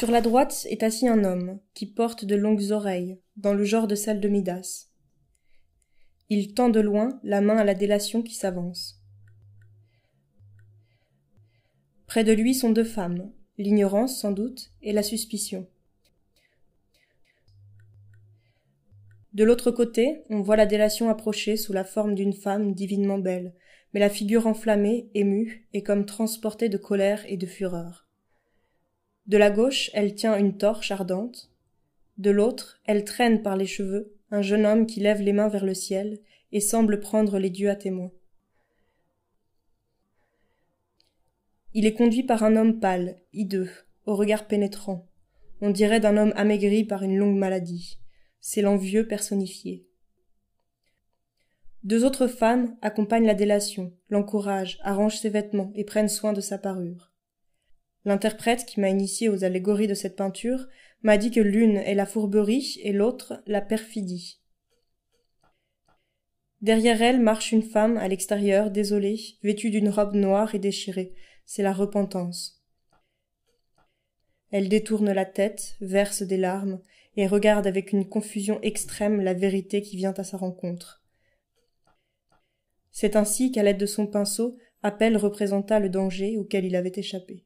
Sur la droite est assis un homme, qui porte de longues oreilles, dans le genre de celle de Midas. Il tend de loin la main à la délation qui s'avance. Près de lui sont deux femmes, l'ignorance sans doute et la suspicion. De l'autre côté, on voit la délation approcher sous la forme d'une femme divinement belle, mais la figure enflammée, émue, et comme transportée de colère et de fureur. De la gauche, elle tient une torche ardente. De l'autre, elle traîne par les cheveux un jeune homme qui lève les mains vers le ciel et semble prendre les dieux à témoin. Il est conduit par un homme pâle, hideux, au regard pénétrant. On dirait d'un homme amaigri par une longue maladie. C'est l'envieux personnifié. Deux autres femmes accompagnent la délation, l'encouragent, arrangent ses vêtements et prennent soin de sa parure. L'interprète qui m'a initié aux allégories de cette peinture m'a dit que l'une est la fourberie et l'autre la perfidie. Derrière elle marche une femme à l'extérieur, désolée, vêtue d'une robe noire et déchirée. C'est la repentance. Elle détourne la tête, verse des larmes, et regarde avec une confusion extrême la vérité qui vient à sa rencontre. C'est ainsi qu'à l'aide de son pinceau, Appel représenta le danger auquel il avait échappé.